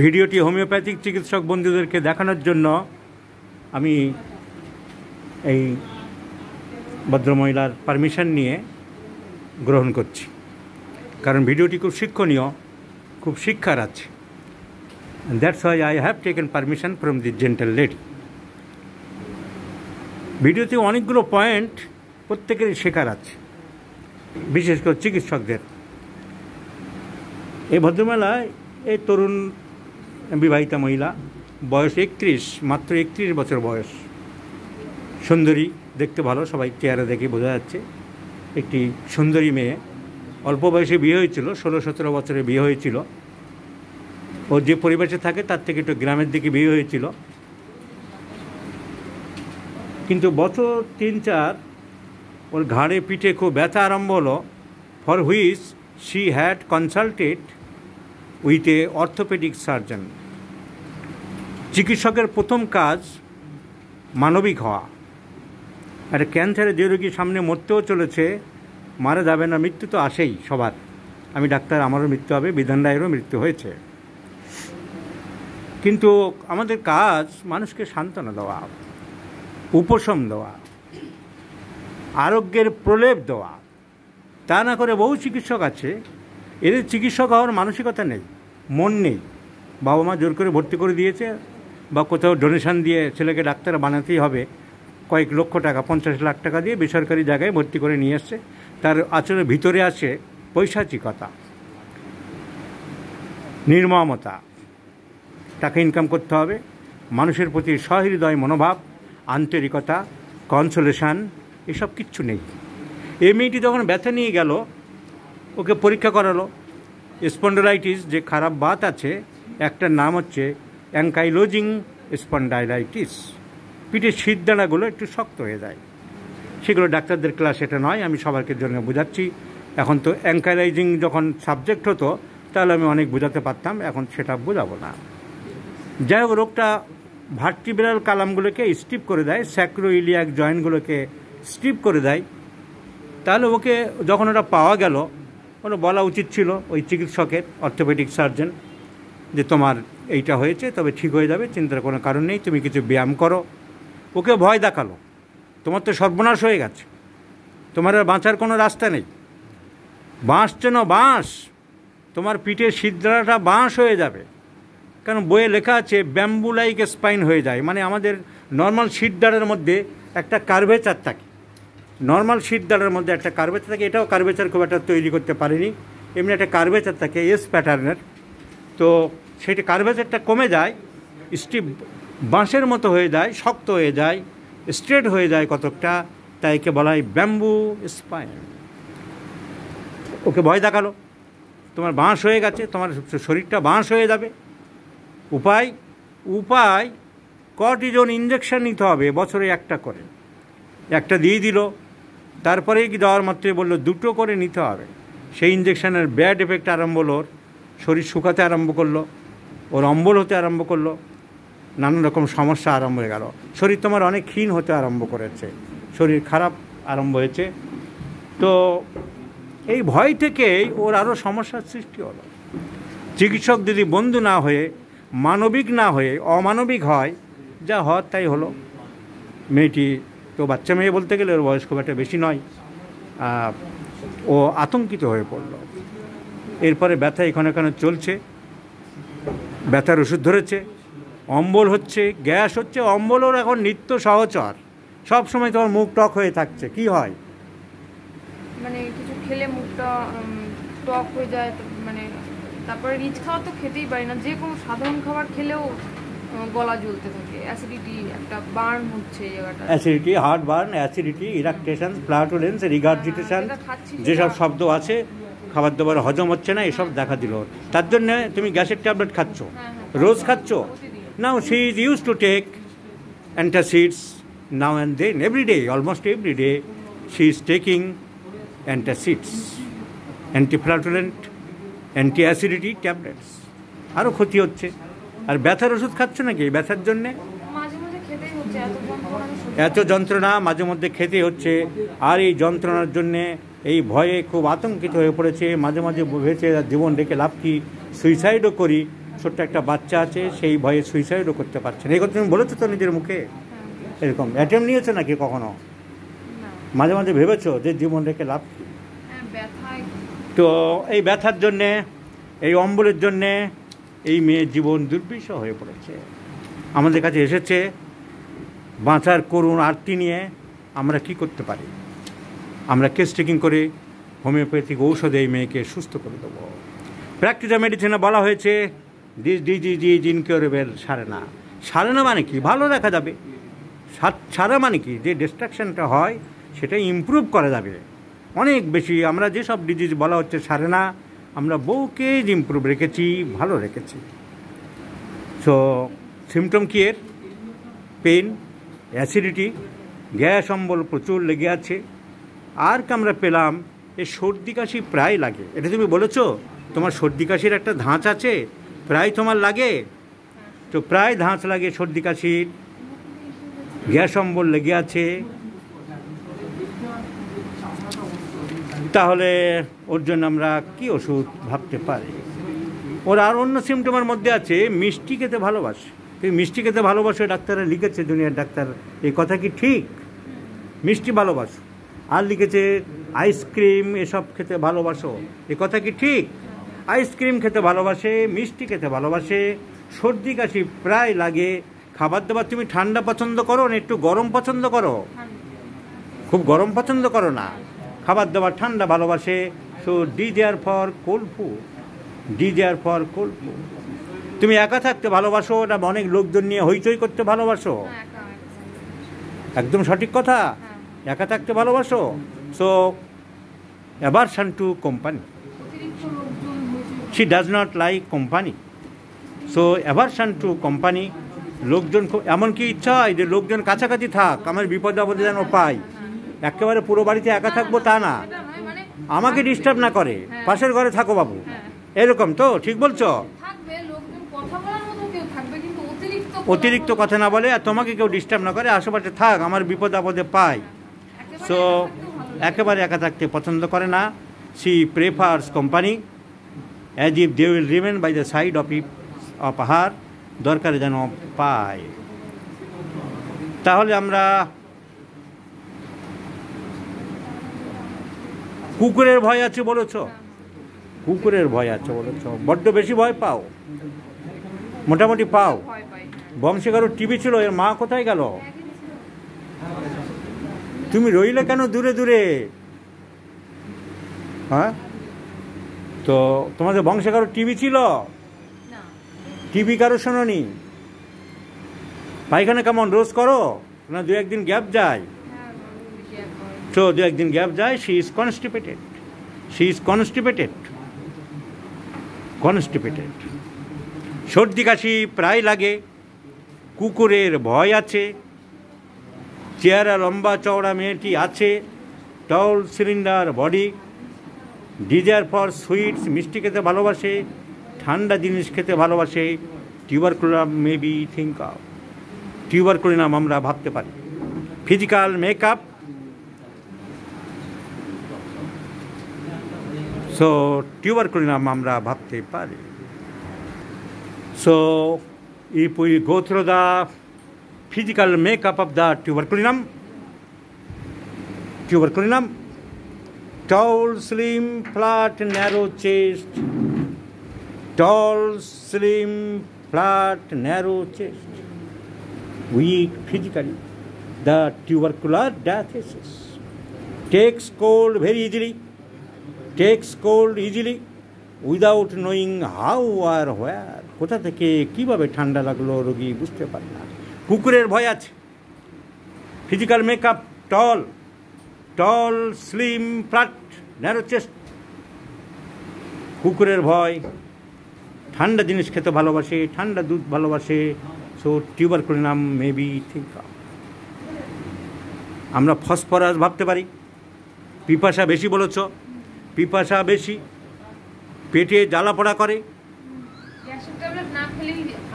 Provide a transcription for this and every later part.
ভিডিওটি হোমিওপ্যাথিক চিকিৎসক বন্ধুদেরকে দেখানোর জন্য আমি এই ভদ্রমহিলার পারমিশন নিয়ে গ্রহণ করছি কারণ ভিডিওটি খুব শিক্ষণীয় খুব শিক্ষার আছে that's why I have taken permission from the gentle lady ভিডিওতে অনেকগুলো পয়েন্ট প্রত্যেকেরই শেখার আছে বিশেষ করে চিকিৎসকদের এই ভদ্রমেলায় এই তরুণ বিবাহিতা মহিলা বয়স একত্রিশ মাত্র একত্রিশ বছর বয়স সুন্দরী দেখতে ভালো সবাই চেহারা দেখে বোঝা যাচ্ছে একটি সুন্দরী মেয়ে অল্প বয়সে বিয়ে হয়েছিল ষোলো সতেরো বছরে বিয়ে হয়েছিল ও যে পরিবেশে থাকে তার থেকে একটু গ্রামের দিকে বিয়ে হয়েছিল কিন্তু বছর তিন চার ওর ঘাড়ে পিঠে খুব ব্যথা আরম্ভ হলো for which she had consulted with a orthopaedic surgeon চিকিৎসকের প্রথম কাজ মানবিক হওয়া আর ক্যান্সারে যে রোগী সামনে মরতেও চলেছে মারা যাবে না মৃত্যু তো আসেই সবার আমি ডাক্তার আমারও মৃত্যু হবে বিধান রায়েরও মৃত্যু হয়েছে কিন্তু আমাদের কাজ মানুষকে সান্ত্বনা দেওয়া উপশম দেওয়া আরোগ্যের প্রলেপ দেওয়া তা না করে বহু চিকিৎসক আছে এদের চিকিৎসক হওয়ার মানসিকতা নেই মন নেই বাবা মা জোর করে ভর্তি করে দিয়েছে বা কোথাও ডোনেশন দিয়ে ছেলেকে ডাক্তার বানাতেই হবে কয়েক লক্ষ টাকা পঞ্চাশ লাখ টাকা দিয়ে বেসরকারি জায়গায় ভর্তি করে নিয়ে এসছে তার আচরণের ভিতরে আছে পৈশাচিকতা নির্মমতা টাকা ইনকাম করতে হবে মানুষের প্রতি সহৃদয় মনোভাব আন্তরিকতা কনসোলেশান এসব কিচ্ছু নেই এই মেয়েটি যখন ব্যথা নিয়ে গেল ওকে পরীক্ষা করালো স্পন্ডোলাইটিস যে খারাপ বাত আছে একটার নাম হচ্ছে অ্যাঙ্কাইলোজিং স্পন্ডাইলাইটিস পিঠের শীতদানাগুলো একটু শক্ত হয়ে যায় সেগুলো ডাক্তারদের ক্লাস এটা নয় আমি সবারকে জন্য বোঝাচ্ছি এখন তো অ্যাঙ্কারাইজিং যখন সাবজেক্ট হতো তাহলে আমি অনেক বোঝাতে পারতাম এখন সেটা বোঝাবো না যাই হোক রোগটা ভার্টিব্রাল কালামগুলোকে স্টিপ করে দেয় স্যাক্রো ইলিয়াক জয়েন্টগুলোকে স্টিপ করে দেয় তাহলে ওকে যখন ওটা পাওয়া গেল ওটা বলা উচিত ছিল ওই চিকিৎসকের অর্থোপেডিক সার্জন যে তোমার এইটা হয়েছে তবে ঠিক হয়ে যাবে চিন্তার কোনো কারণ নেই তুমি কিছু ব্যায়াম করো ওকে ভয় দেখালো তোমার তো সর্বনাশ হয়ে গেছে তোমার আর বাঁচার কোনো রাস্তা নেই বাঁশ যেন বাঁশ তোমার পিঠের সিদ্ধাটা বাঁশ হয়ে যাবে কারণ বইয়ে লেখা আছে ব্যাম্বু লাইক স্পাইন হয়ে যায় মানে আমাদের নর্মাল সিদ্ধারের মধ্যে একটা কার্ভেচার থাকে নর্মাল সিদ্ধারের মধ্যে একটা কার্ভেচার থাকে এটাও কার্ভেচার খুব একটা তৈরি করতে পারিনি এমনি একটা কার্ভেচার থাকে এস প্যাটার্নের তো সেটি কার্ভেচারটা কমে যায় স্টিপ বাঁশের মতো হয়ে যায় শক্ত হয়ে যায় স্ট্রেট হয়ে যায় কতকটা তাই একে বলা হয় ব্যাম্বু স্পাইন ওকে ভয় দেখালো তোমার বাঁশ হয়ে গেছে তোমার শরীরটা বাঁশ হয়ে যাবে উপায় উপায় কটিজন ইঞ্জেকশন নিতে হবে বছরে একটা করে একটা দিয়ে দিল তারপরে কি দেওয়ার মাত্রই বললো দুটো করে নিতে হবে সেই ইঞ্জেকশনের ব্যাড এফেক্ট আরম্ভ হলো শরীর শুকাতে আরম্ভ করলো ওর অম্বল হতে আরম্ভ করলো নানান রকম সমস্যা আরম্ভ হয়ে গেল শরীর তোমার অনেক ক্ষীণ হতে আরম্ভ করেছে শরীর খারাপ আরম্ভ হয়েছে তো এই ভয় থেকেই ওর আরও সমস্যার সৃষ্টি হলো চিকিৎসক যদি বন্ধু না হয়ে মানবিক না হয়ে অমানবিক হয় যা হওয়ার তাই হলো মেয়েটি তো বাচ্চা মেয়ে বলতে গেলে ওর বয়স খুব একটা বেশি নয় ও আতঙ্কিত হয়ে পড়লো এরপরে ব্যথা এখানে এখানে চলছে ব্যথার ওষুধ ধরেছে অম্বল হচ্ছে গ্যাস হচ্ছে অম্বলের এখন নিত্য সহচর সব সময় তোমার মুখ টক হয়ে থাকছে কি হয় মানে কিছু খেলে মুখটা টক হয়ে যায় মানে তারপরে রিচ খাওয়া তো খেতেই পারি না যে কোনো সাধারণ খাবার খেলেও গলা জ্বলতে থাকে অ্যাসিডিটি একটা বার্ন হচ্ছে জায়গাটা acidity heartburn acidity eructation flatulence হ্যাঁ, রিগার্জিটেশন যেসব শব্দ আছে খাবার দাবার হজম হচ্ছে না এসব দেখা দিল তার জন্য তুমি গ্যাসের ট্যাবলেট খাচ্ছ রোজ খাচ্ছ now she is used to take antacids now and then every day almost every day she is taking antacids antiflatulent anti acidity tablets আরও ক্ষতি হচ্ছে আর ব্যথার ওষুধ খাচ্ছ নাকি ব্যথার জন্যে এত যন্ত্রণা মাঝে মধ্যে খেতে হচ্ছে আর এই যন্ত্রণার জন্যে এই ভয়ে খুব আতঙ্কিত হয়ে পড়েছে মাঝে মাঝে ভেবেছে জীবন রেখে লাভ কি সুইসাইডও করি ছোট্ট একটা বাচ্চা আছে সেই ভয়ে সুইসাইডও করতে পারছে না এই কথা তুমি বলেছো তো নিজের মুখে হ্যাঁ। এরকম অ্যাটেম্প নিয়েছো নাকি কখনো মাঝে মাঝে ভেবেছো যে জীবন রেখে লাভ কি হ্যাঁ, তো এই ব্যথার জন্যে এই অম্বলের জন্যে এই মেয়ের জীবন দুর্বিষ হয়ে পড়েছে আমাদের কাছে এসেছে বাঁচার করুণ আরতি নিয়ে আমরা কি করতে পারি আমরা কেস টেকিং করে হোমিওপ্যাথিক ঔষধে এই মেয়েকে সুস্থ করে দেব প্র্যাকটিক্যাল মেডিসিনে বলা হয়েছে দিস ডিজি ডিজ ইনকিউরেবেল সারে না সারে না মানে কি ভালো দেখা যাবে সারা মানে কি যে ডিস্ট্রাকশানটা হয় সেটা ইম্প্রুভ করা যাবে অনেক বেশি আমরা যেসব ডিজিজ বলা হচ্ছে সারে না আমরা বহুকে ইম্প্রুভ রেখেছি ভালো রেখেছি সো সিমটম কি এর পেন অ্যাসিডিটি গ্যাস অম্বল প্রচুর লেগে আছে আর্ক আমরা পেলাম এ সর্দি কাশি প্রায় লাগে এটা তুমি বলেছ তোমার সর্দি কাশির একটা ধাঁচ আছে প্রায় তোমার লাগে তো প্রায় ধাঁচ লাগে সর্দি কাশির গ্যাস অম্বল লেগে আছে তাহলে ওর জন্য আমরা কি ওষুধ ভাবতে পারি ওর আর অন্য সিমটমের মধ্যে আছে মিষ্টি খেতে ভালোবাসে তুমি মিষ্টি খেতে ভালোবাসো ডাক্তাররা লিখেছে দুনিয়ার ডাক্তার এই কথা কি ঠিক মিষ্টি ভালোবাসো আর লিখেছে আইসক্রিম এসব খেতে ভালোবাসো এ কথা কি ঠিক আইসক্রিম খেতে ভালোবাসে মিষ্টি খেতে ভালোবাসে সর্দি কাশি প্রায় লাগে খাবার দাবার তুমি ঠান্ডা পছন্দ করো না একটু গরম পছন্দ করো খুব গরম পছন্দ করো না খাবার দাবার ঠান্ডা ভালোবাসে সো ডি দেয়ার ফর কোলফু ডি দেয়ার ফর কোলফু তুমি একা থাকতে ভালোবাসো না অনেক লোকজন নিয়ে হইচই করতে ভালোবাসো হ্যাঁ, একদম সঠিক কথা হ্যাঁ। একা থাকতে ভালোবাসো so aversion to company she does not like company so aversion to company লোকজন এমনকি ইচ্ছা হয় যে লোকজন কাছাকাছি থাক আমার বিপদ আপদে যেন পাই একেবারে পুরো বাড়িতে একা থাকবো তা না মানে আমাকে ডিস্টার্ব না করে হ্যাঁ। পাশের ঘরে থাকো বাবু হ্যাঁ। এরকম তো ঠিক বলছো অতিরিক্ত কথা না বলে আর তোমাকে কেউ ডিস্টার্ব না করে আশেপাশে থাক আমার বিপদ আপদে পায় সো একেবারে একা থাকতে পছন্দ করে না she prefers company as if they will remain by the side of if of her দরকারে যেন পায় তাহলে আমরা কুকুরের ভয় আছে বলেছ কুকুরের ভয় আছে বলেছ বড্ড বেশি ভয় পাও মোটামুটি পাও হ্যাঁ। বংশীকারু টিভি ছিল এর মা কোথায় গেল তুমি রইলে কেন দূরে দূরে হ্যাঁ তো তোমাদের বংশে কারো টিভি ছিল টিভি কারো শোনি পায়খানা কেমন রোজ করো না দু একদিন গ্যাপ যায় হ্যাঁ, তো দু একদিন গ্যাপ যায় she is constipated she is constipated constipated সর্দি কাশি প্রায় লাগে কুকুরের ভয় আছে চেহারা লম্বা চওড়া মেয়েটি আছে tall cylinder body desire for sweets মিষ্টি খেতে ভালোবাসে ঠান্ডা জিনিস খেতে ভালোবাসে tuberculinum maybe think of tuber নাম আমরা ভাবতে পারি ফিজিক্যাল মেকআপ সো টিউবার নাম আমরা ভাবতে পারি so if we go through the physical makeup of the tuberculinum. Tuberculinum. Tall, slim, flat, narrow chest. Tall, slim, flat, narrow chest. Weak physically. The tubercular diathesis takes cold very easily. Takes cold easily. Without knowing how or where কোথা থেকে কীভাবে ঠান্ডা লাগলো রোগী বুঝতে পারে না কুকুরের ভয় আছে physical makeup tall tall slim flat narrow chest কুকুরের ভয় ঠান্ডা জিনিস খেতে ভালোবাসে ঠান্ডা দুধ ভালোবাসে সো টিউবার নাম মেবি ঠিক আমরা ফসফরাস ভাবতে পারি পিপাসা বেশি বলেছ পিপাসা বেশি পেটে জ্বালা পড়া করে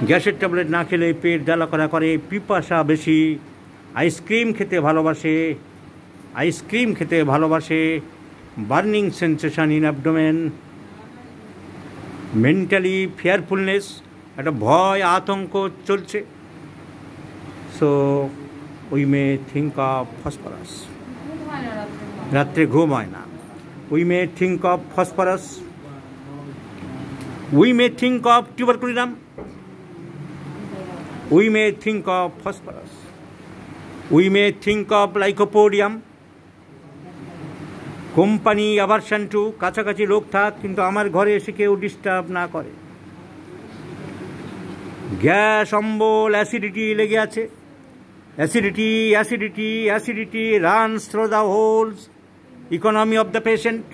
গ্যাসের ট্যাবলেট না খেলে পেট জ্বালা করা করে পিপাসা বেশি আইসক্রিম খেতে ভালোবাসে আইসক্রিম খেতে ভালোবাসে burning sensation in abdomen mentally fearfulness একটা ভয় আতঙ্ক চলছে so we may think of phosphorus রাত্রে ঘুম হয় না we may think of phosphorus we may think of tuber করিলাম We may think of phosphorus. We may think of lycopodium. Company aversion to কাছাকাছি লোক থাক কিন্তু আমার ঘরে এসে কেউ ডিস্টার্ব না করে গ্যাস অম্বল অ্যাসিডিটি লেগে আছে acidity acidity acidity runs through the whole economy of the patient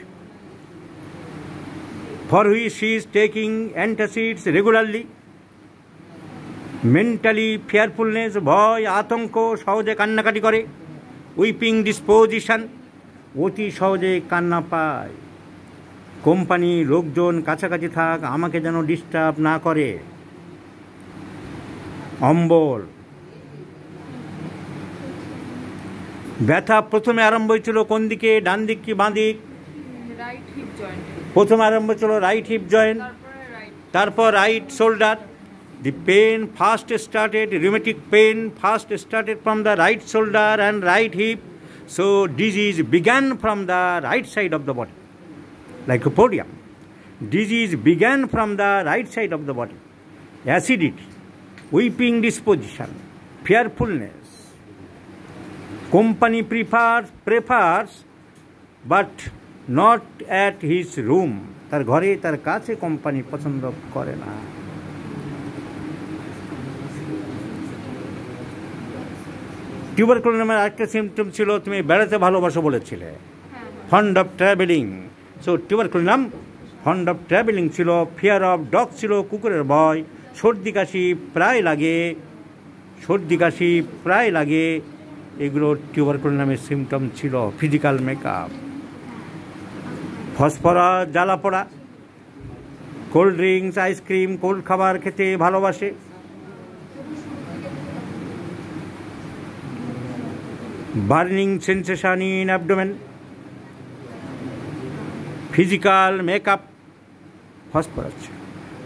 for which she is taking antacids regularly mentally fearfulness ভয় আতঙ্ক সহজে কান্নাকাটি করে উইপিং ডিসপোজিশন অতি সহজে কান্না পায় কোম্পানি লোকজন কাছাকাছি থাক আমাকে যেন ডিস্টার্ব না করে অম্বল ব্যথা প্রথমে আরম্ভ হয়েছিল কোন দিকে ডান দিক কি বাঁ দিক প্রথমে আরম্ভ হয়েছিল রাইট হিপ জয়েন্ট তারপর right shoulder The pain first started, rheumatic pain first started from the right shoulder and right hip. So disease began from the right side of the body, like a podium. Disease began from the right side of the body. Acidity, weeping disposition, fearfulness. Company prefers, prefers, but not at his room. তার ঘরে তার কাছে company পছন্দ করে না tuber নামের আরেকটা symptom ছিল তুমি বেড়াতে ভালোবাসো বলেছিলে fond of travelling so tuber নাম হন্ড অফ ট্রাভেলিং ছিল ফিয়ার অফ ডগ ছিল কুকুরের ভয় সর্দি কাশি প্রায় লাগে সর্দি কাশি প্রায় লাগে এগুলো টিউবার নামের সিমটম ছিল ফিজিক্যাল মেকআপ ফসফরা জ্বালা পোড়া কোল্ড ড্রিঙ্কস আইসক্রিম কোল্ড খাবার খেতে ভালোবাসে burning sensation in abdomen, physical makeup, phosphorus,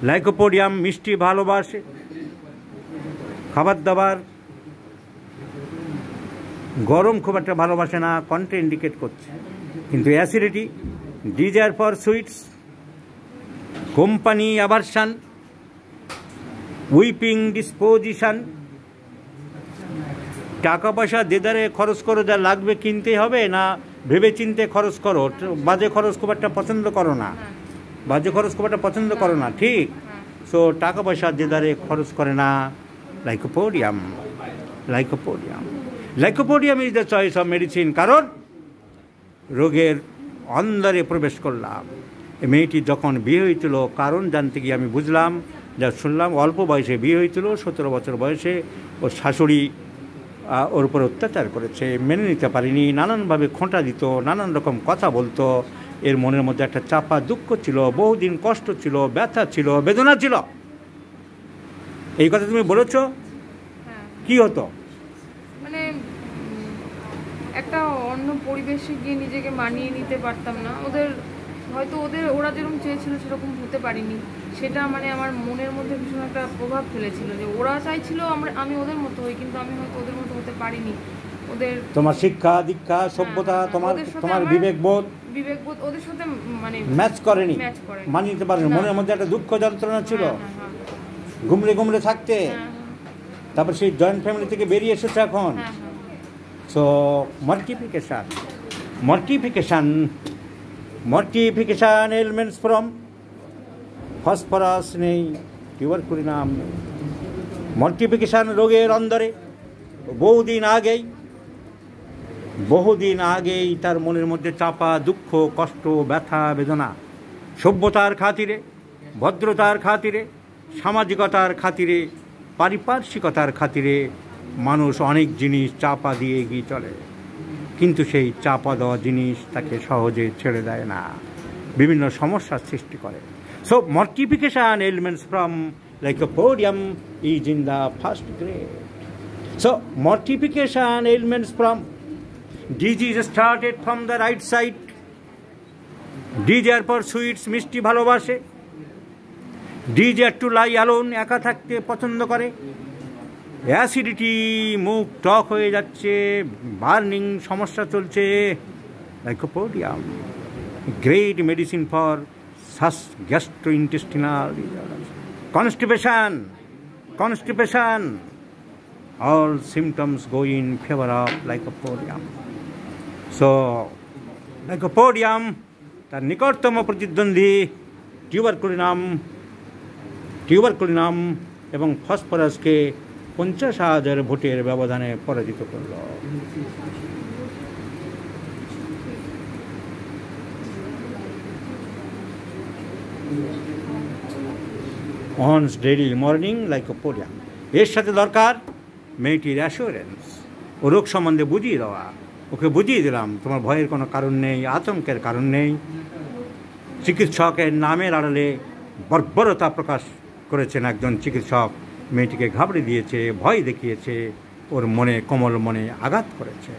lycopodium, মিষ্টি ভালোবাসে খাবার দাবার গরম খুব একটা ভালোবাসে না কন্টে ইন্ডিকেট করছে কিন্তু acidity desire for sweets company aversion weeping disposition টাকা পয়সা দেদারে খরচ করো যা লাগবে কিনতে হবে না ভেবে চিনতে খরচ করো বাজে খরচ খুব একটা পছন্দ করো না বাজে খরচ খুব একটা পছন্দ করো না ঠিক সো টাকা পয়সা দেদারে খরচ করে না lycopodium lycopodium lycopodium is the choice of medicine কারণ রোগের অন্দরে প্রবেশ করলাম মেয়েটি যখন বিয়ে হয়েছিল কারণ জানতে গিয়ে আমি বুঝলাম যা শুনলাম অল্প বয়সে বিয়ে হয়েছিল সতেরো বছর বয়সে ওর শাশুড়ি ওর উপর অত্যাচার করেছে মেনে নিতে পারিনি নানানভাবে খোঁটা দিত নানান রকম কথা বলতো এর মনের মধ্যে একটা চাপা দুঃখ ছিল বহুদিন কষ্ট ছিল ব্যথা ছিল বেদনা ছিল এই কথা তুমি বলেছ হ্যাঁ। কি হতো মানে একটা অন্য পরিবেশে গিয়ে নিজেকে মানিয়ে নিতে পারতাম না ওদের হয়তো ওদের ওরা যেরকম চেয়েছিল সেরকম হতে পারিনি সেটা মানে আমার মনের মধ্যে ভীষণ একটা প্রভাব ফেলেছিল যে ওরা চাইছিল আমরা আমি ওদের মতো হই কিন্তু আমি হয়তো ওদের মতো হতে পারিনি ওদের তোমার শিক্ষা দীক্ষা হ্যাঁ, সভ্যতা তোমার তোমার বিবেকবোধ বিবেকবোধ ওদের সাথে মানে ম্যাচ করেনি মানিয়ে নিতে পারেনি মনের মধ্যে একটা দুঃখ যন্ত্রণা ছিল হ্যাঁ, হ্যাঁ, ঘুমরে ঘুমরে থাকতে তারপর সেই জয়েন্ট ফ্যামিলি থেকে বেরিয়ে এসেছে এখন so multiplication multiplication mortification elements from phosphorus নেই করি নেই মর্টিফিকেশান রোগের অন্দরে বহুদিন আগেই বহুদিন আগেই তার মনের মধ্যে চাপা দুঃখ কষ্ট ব্যথা বেদনা সভ্যতার খাতিরে ভদ্রতার খাতিরে সামাজিকতার খাতিরে পারিপার্শ্বিকতার খাতিরে মানুষ অনেক জিনিস চাপা দিয়ে এগিয়ে চলে কিন্তু সেই চাপা দেওয়া জিনিস তাকে সহজে ছেড়ে দেয় না বিভিন্ন সমস্যার সৃষ্টি করে so mortification elements from like lycopodium is in the first grade so mortification elements from disease started from the right side desire for sweets মিষ্টি ভালোবাসে ডিজার টু লাই অ্যালোন একা থাকতে পছন্দ করে অ্যাসিডিটি মুখ টক হয়ে যাচ্ছে বার্নিং সমস্যা চলছে lycopodium great medicine for such gastrointestinal constipation constipation all symptoms go in favour of lycopodium so lycopodium তার নিকটতম প্রতিদ্বন্দ্বী টিউবার কুলিনাম টিউবার কুলিনাম এবং ফসফরাসকে পঞ্চাশ হাজার ভোটের ব্যবধানে পরাজিত করল অনস ডেইলি মর্নিং লাইক পোরিয়া এর সাথে দরকার মেয়েটির অ্যাসুরেন্স ও রোগ সম্বন্ধে বুঝিয়ে দেওয়া ওকে বুঝিয়ে দিলাম তোমার ভয়ের কোনো কারণ নেই আতঙ্কের কারণ নেই চিকিৎসকের নামের আড়ালে বর্বরতা প্রকাশ করেছেন একজন চিকিৎসক মেয়েটিকে ঘাবড়ে দিয়েছে ভয় দেখিয়েছে ওর মনে কোমল মনে আঘাত করেছে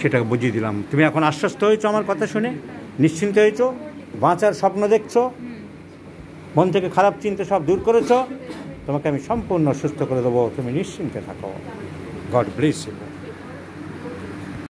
সেটা বুঝিয়ে দিলাম তুমি এখন আশ্বস্ত হয়েছো আমার কথা শুনে নিশ্চিন্ত হয়েছো বাঁচার স্বপ্ন দেখছো মন থেকে খারাপ চিন্তা সব দূর করেছো তোমাকে আমি সম্পূর্ণ সুস্থ করে দেবো তুমি নিশ্চিন্তে থাকো গড ব্লেস ইউ